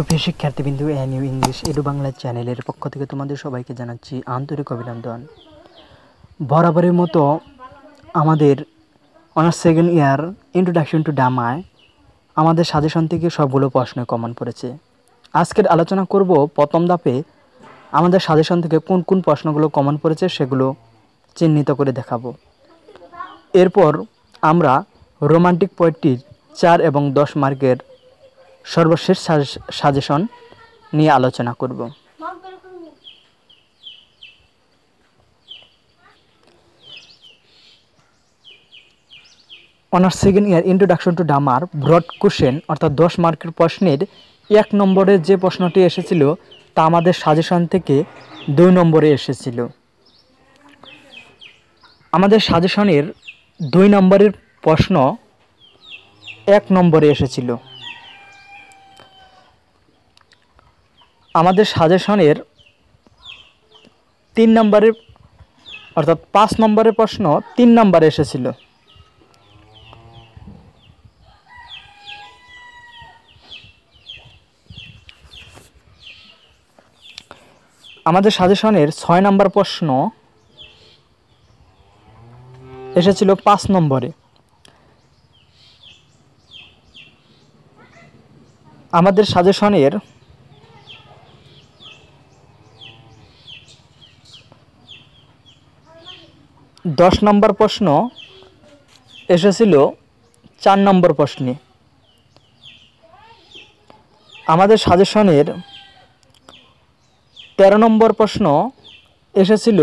সুপ্রিয় শিক্ষার্থীবিন্দু এ নিউ ইংলিশ এডু বাংলা চ্যানেলের পক্ষ থেকে তোমাদের সবাইকে জানাচ্ছি আন্তরিক অভিনন্দন বরাবরের মতো আমাদের honours second year introduction to ডামায় আমাদের সাজেশন থেকে সবগুলো প্রশ্ন কমন পড়েছে আজকের আলোচনা করব প্রথম ধাপে আমাদের সাজেশন থেকে কোন কোন প্রশ্নগুলো কমন পড়েছে সেগুলো চিহ্নিত করে দেখাবো এরপর আমরা রোমান্টিক পয়েন্টটির চার এবং দশ মার্কের সর্বশেষ সাজেশন নিয়ে আলোচনা করব honours second year introduction to ডামার ব্রড কোশ্চেন অর্থাৎ দশ মার্কের প্রশ্নের এক নম্বরের যে প্রশ্নটি এসেছিল তা আমাদের সাজেশন থেকে দুই নম্বরে এসেছিল আমাদের সাজেশনের দুই নম্বরের প্রশ্ন এক নম্বরে এসেছিল আমাদের সাজেশনের তিন নম্বরের অর্থাৎ পাঁচ নম্বরের প্রশ্ন তিন নম্বরে এসেছিল আমাদের সাজেশনের ছয় নম্বর প্রশ্ন এসেছিল পাঁচ নম্বরে আমাদের সাজেশনের দশ নম্বর প্রশ্ন এসেছিল চার নম্বর প্রশ্নে আমাদের সাজেশনের তেরো নম্বর প্রশ্ন এসেছিল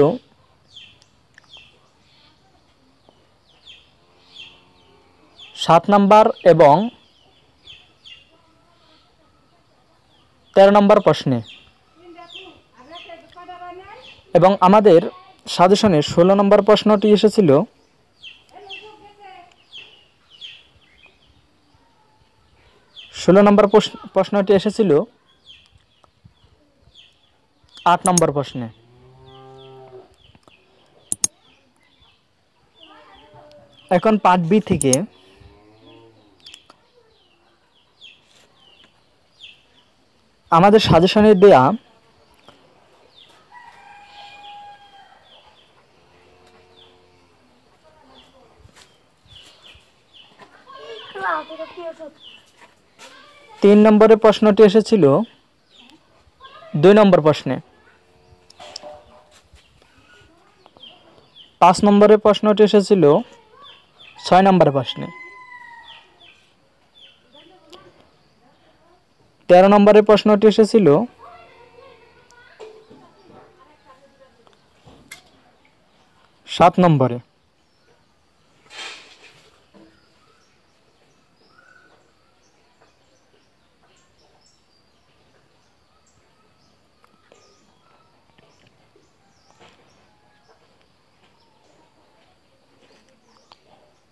সাত নম্বর এবং তেরো নম্বর প্রশ্নে এবং আমাদের সাজেশনে ষোলো নম্বর প্রশ্নটি এসেছিল ষোলো নম্বর প্রশ্নটি এসেছিল আট নম্বর প্রশ্নে এখন পার্ট বি থেকে আমাদের সাজেশনের দেয়া তিন নম্বরের প্রশ্নটি এসেছিল দুই নম্বর প্রশ্নে পাঁচ নম্বরের প্রশ্নটি এসেছিল ছয় নম্বর প্রশ্নে তেরো নম্বরের প্রশ্নটি এসেছিল সাত নম্বরে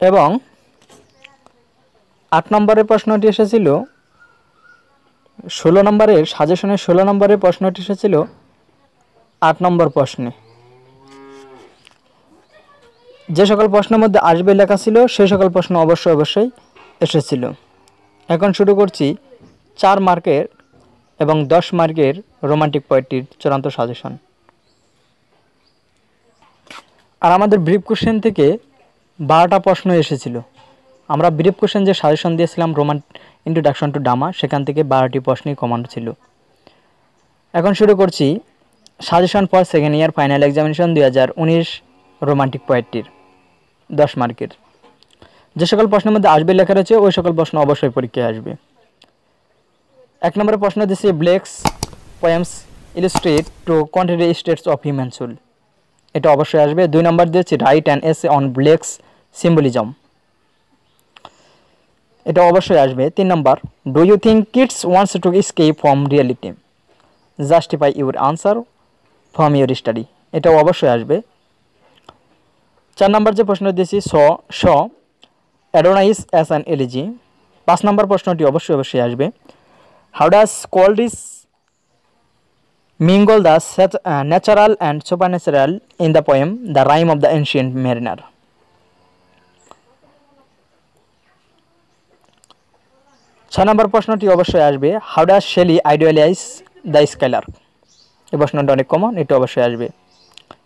এবং আট নম্বরের প্রশ্নটি এসেছিল ষোলো নম্বরের সাজেশনের ষোলো নম্বরের প্রশ্নটি এসেছিল আট নম্বর প্রশ্নে যে সকল প্রশ্নের মধ্যে আসবে লেখা ছিল সে সকল প্রশ্ন অবশ্যই অবশ্যই এসেছিল এখন শুরু করছি চার মার্কের এবং দশ মার্কের রোমান্টিক পয়েটটির চূড়ান্ত সাজেশন আর আমাদের ব্রিফ কোশ্চেন থেকে বারোটা প্রশ্ন এসেছিল আমরা ব্রিফ কোশ্চেন যে সাজেশন দিয়েছিলাম রোমান ইন্ট্রোডাকশন টু ডামা সেখান থেকে বারোটি প্রশ্নই কমান ছিল এখন শুরু করছি suggestion for second year final examination দুই হাজার উনিশ রোমান্টিক পয়েন্টটির দশ মার্কের যে সকল প্রশ্নের মধ্যে আসবে লেখা রয়েছে ওই সকল প্রশ্ন অবশ্যই পরীক্ষায় আসবে এক নম্বরের প্রশ্ন দিচ্ছে Blake's poems illustrate two contrary states of human soul এটা অবশ্যই আসবে দুই নম্বর দিয়েছি write an essay on Blake's symbolism এটা অবশ্যই আসবে তিন নম্বর do you think Keats wants to escape from reality justify your answer from your study এটাও অবশ্যই আসবে চার নম্বর যে প্রশ্ন দিয়েছি স স অ্যাডোনাইস অ্যাস অ্যান এলিজি পাঁচ নম্বর প্রশ্নটি অবশ্যই অবশ্যই আসবে how does Coleridge mingle natural and supernatural in the poem the rime of the Ancient mariner ছয় নম্বর প্রশ্নটি অবশ্যই আসবে how does Shelley idealise the skylark এই প্রশ্নটি অনেক কমন এটি অবশ্যই আসবে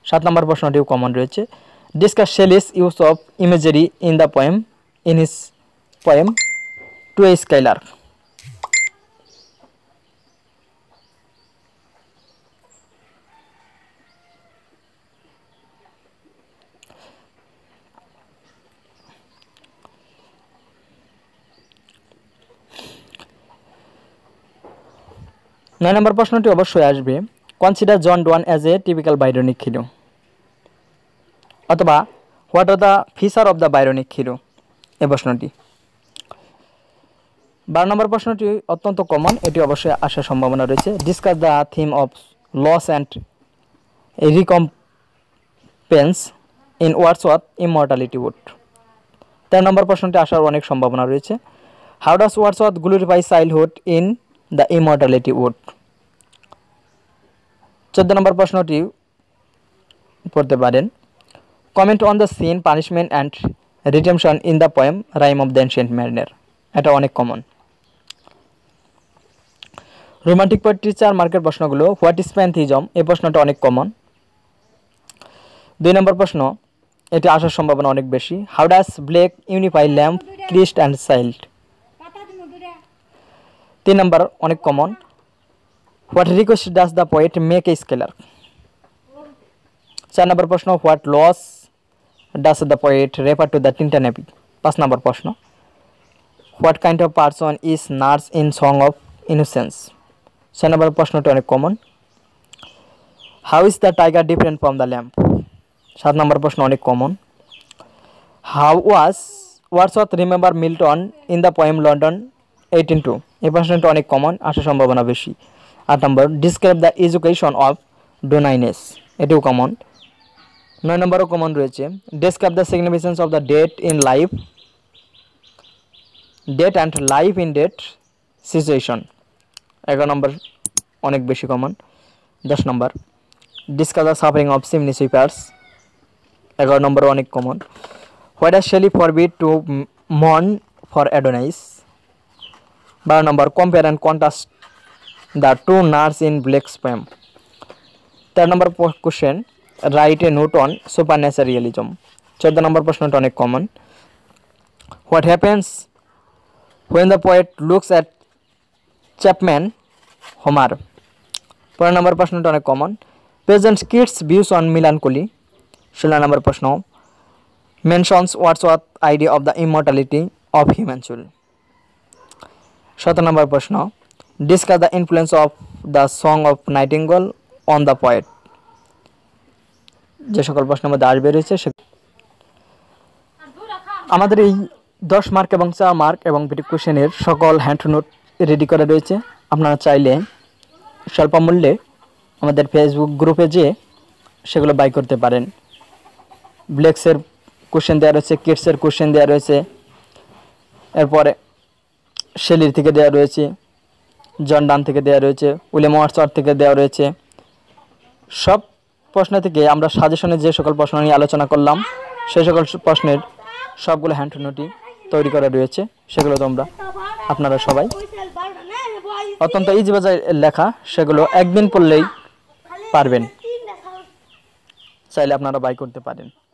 সাত নম্বর প্রশ্নটিও কমন রয়েছে discuss Shelley's use of imagery in the poem in his poem to a skylark নয় নম্বর প্রশ্নটি অবশ্যই আসবে consider Don Juan as a typical Byronic hero অথবা what are the feature of the বাইরনিক hero এ প্রশ্নটি বারো নম্বর প্রশ্নটি অত্যন্ত কমন এটি অবশ্যই আসার সম্ভাবনা রয়েছে discuss the theme of loss and recompense in Wordsworth immortality ode তেরো নম্বর প্রশ্নটি আসার অনেক সম্ভাবনা রয়েছে how does Wordsworth glorify childhood in the immortality ode চোদ্দ নম্বর প্রশ্নটি পড়তে পারেন comment on the sin punishment and redemption in the poem rime of the ancient mariner এটা অনেক কমন রোমান্টিক পোয়েট্রি চার মার্কের প্রশ্নগুলো হোয়াট ইজ প্যান্থিজম এই প্রশ্নটা অনেক কমন দুই নম্বর প্রশ্ন এটি আসার সম্ভাবনা অনেক বেশি how does Blake unify lamb Christ and child তিন নাম্বার অনেক common what request does the poet make a skylark চার নম্বর প্রশ্ন what loss does the poet refer to the Tintern abbey পাঁচ নম্বর প্রশ্ন what kind of person is nurse in song of innocence ছয় নম্বর প্রশ্নটি অনেক common how is the tiger different from the lamb সাত নম্বর প্রশ্ন অনেক common how was Wars remember Milton in the poem London eighteen two এই প্রশ্নটা অনেক কমন আসার সম্ভাবনা বেশি আট নম্বর ডিসক্রাইব দ্য এজুকেশন অফ ডোনাইনেস এটিও কমন নয় নম্বরও কমন রয়েছে describe the significance of the death in life death and life in death situation এগারো নম্বর অনেক বেশি কমন দশ নম্বর discuss the suffering of chimney sweepers এগারো নম্বর অনেক common what are Shelley for be to মন for Adonais bar number compare and contrast the two nurse in Blake's poem তেৰ নম্বৰ question write a note on supernaturalism চৈধ্য নম্বৰ প্ৰশ্নটো অনেক common what happens when the poet looks at Chapman Homer পোন্ধৰ নম্বৰ প্ৰশ্নটো অনেক common present Keats's views on মিলান কুলি ষোল্ল নম্বৰ প্ৰশ্ন mentions what's what idea of the immortality of human soul সতেরো নম্বর প্রশ্ন discuss the influence of the song of nightingale on the poet যে সকল প্রশ্নের মধ্যে আসবে রয়েছে সে আমাদের এই দশ মার্ক এবং চার মার্ক এবং ভিডিও কোশ্চেনের সকল হ্যান্ড নোট রেডি করা রয়েছে আপনারা চাইলে স্বল্প মূল্যে আমাদের ফেসবুক গ্রুপে যেয়ে সেগুলো বাই করতে পারেন ব্লেক্সের কোশ্চেন দেওয়া রয়েছে কিডসের কোশ্চেন দেওয়া রয়েছে এরপরে শেলির থেকে দেওয়া রয়েছে জন্ডান থেকে দেওয়া রয়েছে উইলিয়াম ওয়াটসওয়ার থেকে দেওয়া রয়েছে সব প্রশ্ন থেকে আমরা সাজেশনে যে সকল প্রশ্ন নিয়ে আলোচনা করলাম সেই সকল প্রশ্নের সবগুলো হ্যান্ড নোটি তৈরি করা রয়েছে সেগুলো তোমরা আপনারা সবাই অত্যন্ত ইজি লেখা সেগুলো একদিন পড়লেই পারবেন চাইলে আপনারা বাই করতে পারেন